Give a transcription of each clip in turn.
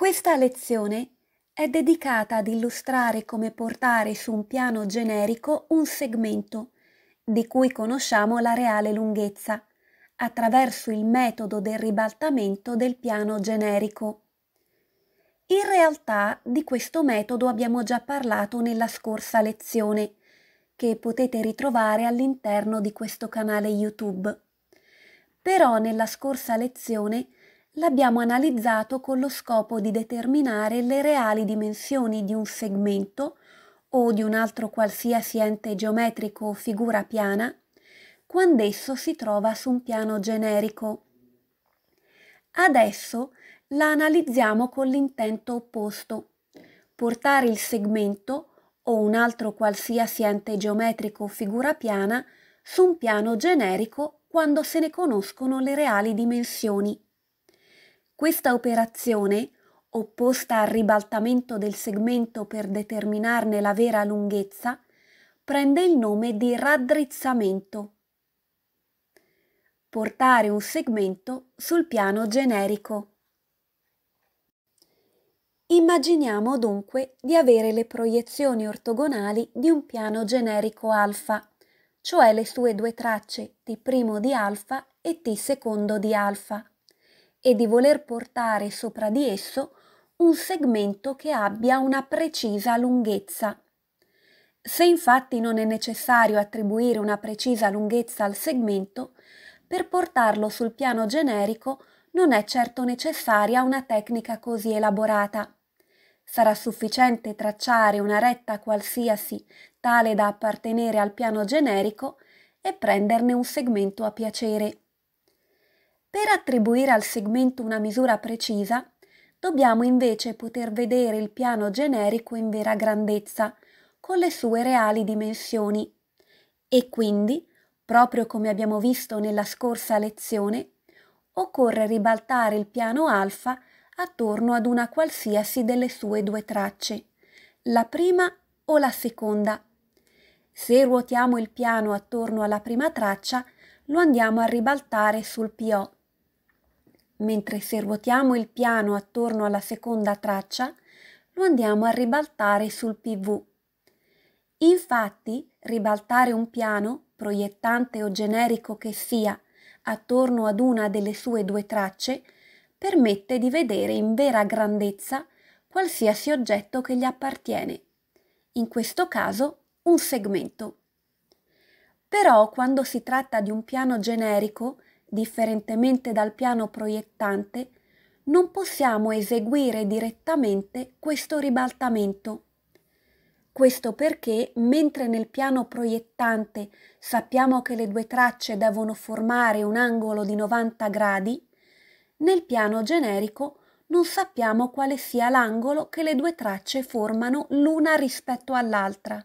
Questa lezione è dedicata ad illustrare come portare su un piano generico un segmento, di cui conosciamo la reale lunghezza, attraverso il metodo del ribaltamento del piano generico. In realtà di questo metodo abbiamo già parlato nella scorsa lezione, che potete ritrovare all'interno di questo canale YouTube. Però nella scorsa lezione l'abbiamo analizzato con lo scopo di determinare le reali dimensioni di un segmento o di un altro qualsiasi ente geometrico o figura piana quando esso si trova su un piano generico. Adesso la analizziamo con l'intento opposto, portare il segmento o un altro qualsiasi ente geometrico o figura piana su un piano generico quando se ne conoscono le reali dimensioni. Questa operazione, opposta al ribaltamento del segmento per determinarne la vera lunghezza, prende il nome di raddrizzamento. Portare un segmento sul piano generico. Immaginiamo dunque di avere le proiezioni ortogonali di un piano generico alfa, cioè le sue due tracce t' di alfa e t secondo di alfa e di voler portare sopra di esso un segmento che abbia una precisa lunghezza. Se infatti non è necessario attribuire una precisa lunghezza al segmento, per portarlo sul piano generico non è certo necessaria una tecnica così elaborata. Sarà sufficiente tracciare una retta qualsiasi tale da appartenere al piano generico e prenderne un segmento a piacere. Per attribuire al segmento una misura precisa, dobbiamo invece poter vedere il piano generico in vera grandezza, con le sue reali dimensioni. E quindi, proprio come abbiamo visto nella scorsa lezione, occorre ribaltare il piano alfa attorno ad una qualsiasi delle sue due tracce, la prima o la seconda. Se ruotiamo il piano attorno alla prima traccia, lo andiamo a ribaltare sul PO Mentre servuotiamo il piano attorno alla seconda traccia, lo andiamo a ribaltare sul PV. Infatti, ribaltare un piano, proiettante o generico che sia, attorno ad una delle sue due tracce, permette di vedere in vera grandezza qualsiasi oggetto che gli appartiene, in questo caso un segmento. Però quando si tratta di un piano generico, differentemente dal piano proiettante, non possiamo eseguire direttamente questo ribaltamento. Questo perché, mentre nel piano proiettante sappiamo che le due tracce devono formare un angolo di 90 gradi, nel piano generico non sappiamo quale sia l'angolo che le due tracce formano l'una rispetto all'altra.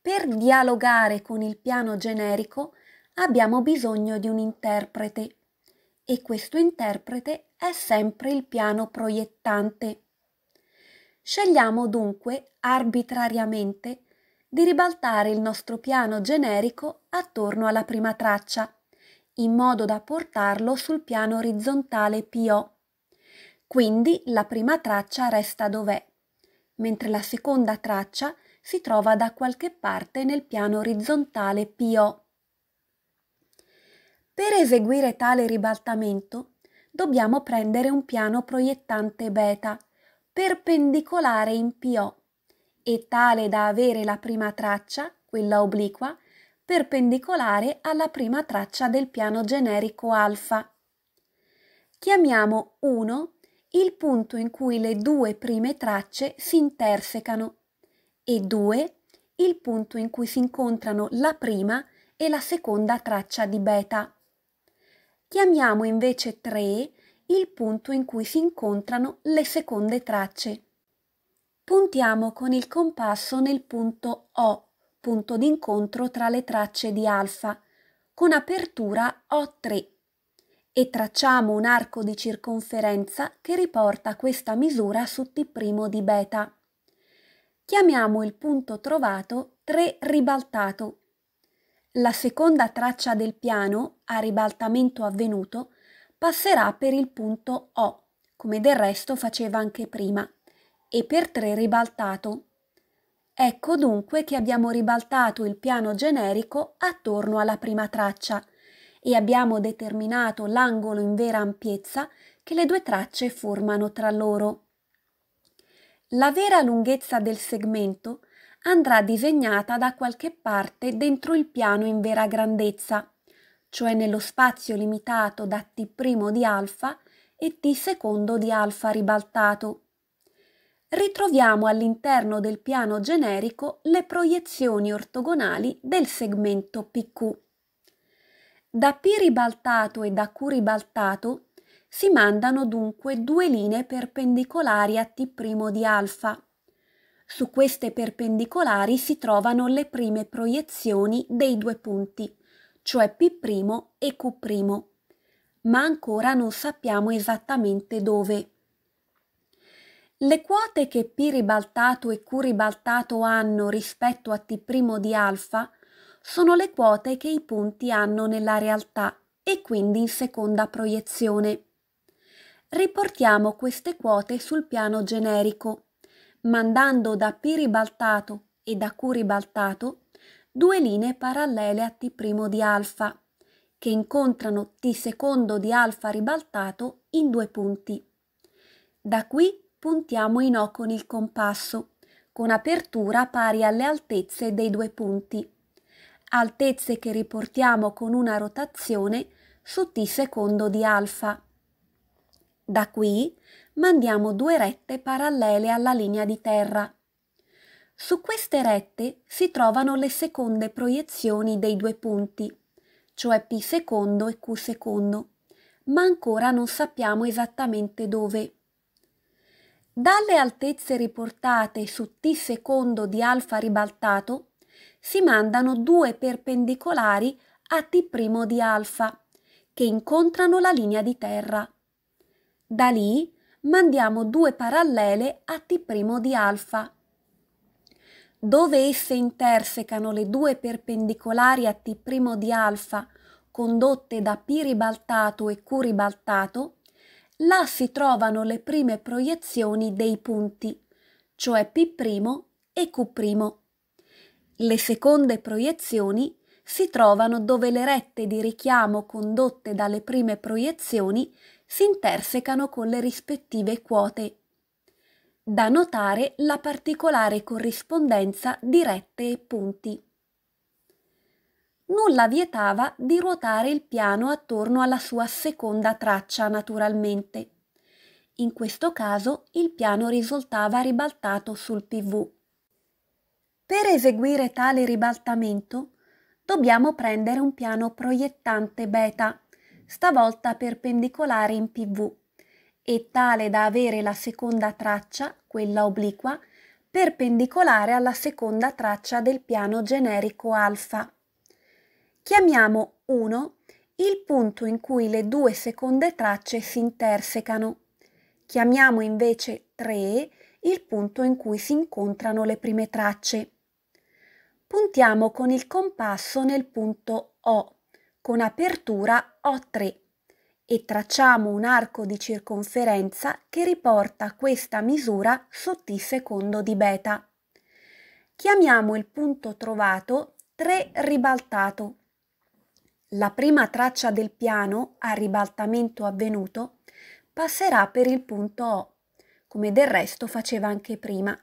Per dialogare con il piano generico abbiamo bisogno di un interprete e questo interprete è sempre il piano proiettante. Scegliamo dunque arbitrariamente di ribaltare il nostro piano generico attorno alla prima traccia, in modo da portarlo sul piano orizzontale PO. Quindi la prima traccia resta dov'è, mentre la seconda traccia si trova da qualche parte nel piano orizzontale PO. Per eseguire tale ribaltamento dobbiamo prendere un piano proiettante beta perpendicolare in PO e tale da avere la prima traccia, quella obliqua, perpendicolare alla prima traccia del piano generico alfa. Chiamiamo 1 il punto in cui le due prime tracce si intersecano e 2 il punto in cui si incontrano la prima e la seconda traccia di beta. Chiamiamo invece 3 il punto in cui si incontrano le seconde tracce. Puntiamo con il compasso nel punto O, punto d'incontro tra le tracce di alfa, con apertura O3 e tracciamo un arco di circonferenza che riporta questa misura su T' di beta. Chiamiamo il punto trovato 3 ribaltato la seconda traccia del piano, a ribaltamento avvenuto, passerà per il punto O, come del resto faceva anche prima, e per 3 ribaltato. Ecco dunque che abbiamo ribaltato il piano generico attorno alla prima traccia e abbiamo determinato l'angolo in vera ampiezza che le due tracce formano tra loro. La vera lunghezza del segmento andrà disegnata da qualche parte dentro il piano in vera grandezza, cioè nello spazio limitato da T' di alfa e T secondo di alfa ribaltato. Ritroviamo all'interno del piano generico le proiezioni ortogonali del segmento PQ. Da P ribaltato e da Q ribaltato si mandano dunque due linee perpendicolari a T' di alfa su queste perpendicolari si trovano le prime proiezioni dei due punti, cioè P' e Q', ma ancora non sappiamo esattamente dove. Le quote che P ribaltato e Q ribaltato hanno rispetto a T' di alfa sono le quote che i punti hanno nella realtà e quindi in seconda proiezione. Riportiamo queste quote sul piano generico mandando da P ribaltato e da Q ribaltato due linee parallele a T' di alfa, che incontrano T secondo di alfa ribaltato in due punti. Da qui puntiamo in O con il compasso, con apertura pari alle altezze dei due punti, altezze che riportiamo con una rotazione su T secondo di alfa. Da qui mandiamo due rette parallele alla linea di terra. Su queste rette si trovano le seconde proiezioni dei due punti, cioè P secondo e Q secondo, ma ancora non sappiamo esattamente dove. Dalle altezze riportate su T secondo di alfa ribaltato si mandano due perpendicolari a T' primo di alfa che incontrano la linea di terra. Da lì mandiamo due parallele a T' di alfa. Dove esse intersecano le due perpendicolari a T' di alfa condotte da P ribaltato e Q ribaltato, là si trovano le prime proiezioni dei punti, cioè P' e Q'. Le seconde proiezioni sono si trovano dove le rette di richiamo condotte dalle prime proiezioni si intersecano con le rispettive quote. Da notare la particolare corrispondenza di rette e punti. Nulla vietava di ruotare il piano attorno alla sua seconda traccia naturalmente. In questo caso il piano risultava ribaltato sul PV. Per eseguire tale ribaltamento dobbiamo prendere un piano proiettante beta, stavolta perpendicolare in PV, e tale da avere la seconda traccia, quella obliqua, perpendicolare alla seconda traccia del piano generico alfa. Chiamiamo 1 il punto in cui le due seconde tracce si intersecano. Chiamiamo invece 3 il punto in cui si incontrano le prime tracce. Puntiamo con il compasso nel punto O con apertura O3 e tracciamo un arco di circonferenza che riporta questa misura sotto il secondo di beta. Chiamiamo il punto trovato 3 ribaltato. La prima traccia del piano a ribaltamento avvenuto passerà per il punto O, come del resto faceva anche prima,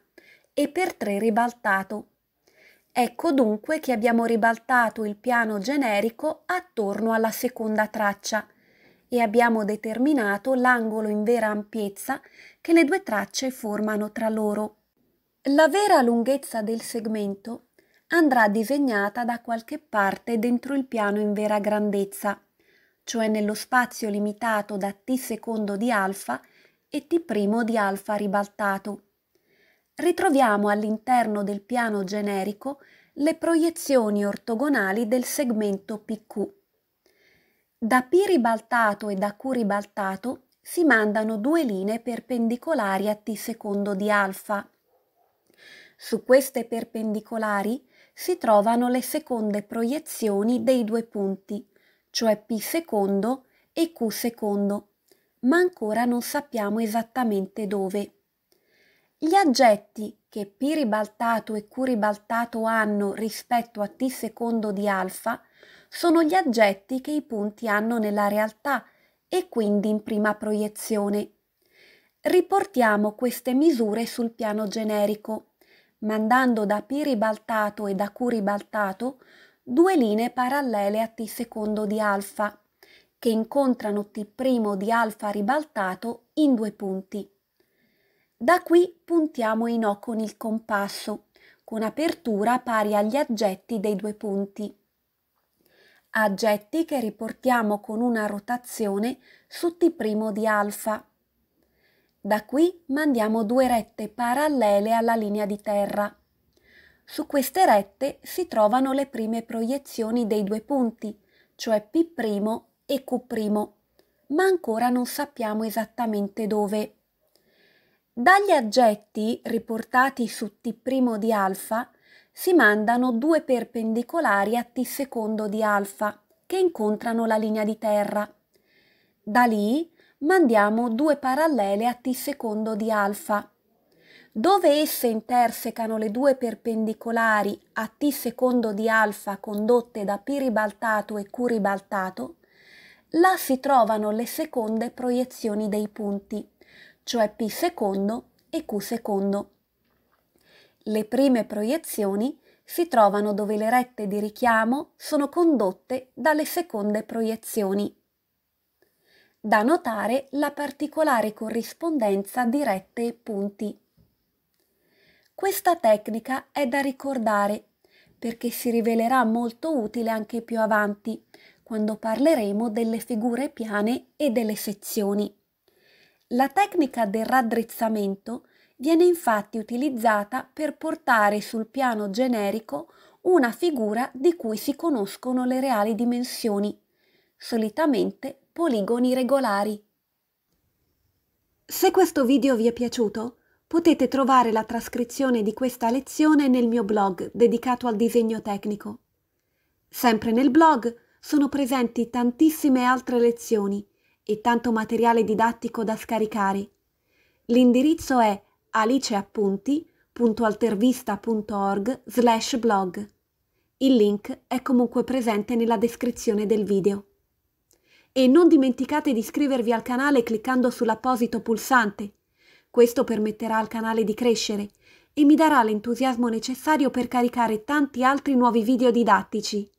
e per 3 ribaltato Ecco dunque che abbiamo ribaltato il piano generico attorno alla seconda traccia e abbiamo determinato l'angolo in vera ampiezza che le due tracce formano tra loro. La vera lunghezza del segmento andrà disegnata da qualche parte dentro il piano in vera grandezza, cioè nello spazio limitato da t secondo di alfa e t primo di alfa ribaltato ritroviamo all'interno del piano generico le proiezioni ortogonali del segmento PQ. Da P ribaltato e da Q ribaltato si mandano due linee perpendicolari a T secondo di alfa. Su queste perpendicolari si trovano le seconde proiezioni dei due punti, cioè P secondo e Q secondo, ma ancora non sappiamo esattamente dove. Gli aggetti che P ribaltato e Q ribaltato hanno rispetto a T secondo di alfa sono gli aggetti che i punti hanno nella realtà e quindi in prima proiezione. Riportiamo queste misure sul piano generico, mandando da P ribaltato e da Q ribaltato due linee parallele a T secondo di alfa, che incontrano T' di alfa ribaltato in due punti. Da qui puntiamo in O con il compasso, con apertura pari agli aggetti dei due punti. Aggetti che riportiamo con una rotazione su T' di alfa. Da qui mandiamo due rette parallele alla linea di terra. Su queste rette si trovano le prime proiezioni dei due punti, cioè P' e Q', ma ancora non sappiamo esattamente dove. Dagli aggetti riportati su T' di alfa si mandano due perpendicolari a T secondo di alfa che incontrano la linea di terra. Da lì mandiamo due parallele a T secondo di alfa. Dove esse intersecano le due perpendicolari a T secondo di alfa condotte da P ribaltato e Q ribaltato, là si trovano le seconde proiezioni dei punti cioè P secondo e Q secondo. Le prime proiezioni si trovano dove le rette di richiamo sono condotte dalle seconde proiezioni. Da notare la particolare corrispondenza di rette e punti. Questa tecnica è da ricordare perché si rivelerà molto utile anche più avanti, quando parleremo delle figure piane e delle sezioni. La tecnica del raddrizzamento viene infatti utilizzata per portare sul piano generico una figura di cui si conoscono le reali dimensioni, solitamente poligoni regolari. Se questo video vi è piaciuto, potete trovare la trascrizione di questa lezione nel mio blog dedicato al disegno tecnico. Sempre nel blog sono presenti tantissime altre lezioni e tanto materiale didattico da scaricare. L'indirizzo è aliceappunti.altervista.org slash blog. Il link è comunque presente nella descrizione del video. E non dimenticate di iscrivervi al canale cliccando sull'apposito pulsante. Questo permetterà al canale di crescere e mi darà l'entusiasmo necessario per caricare tanti altri nuovi video didattici.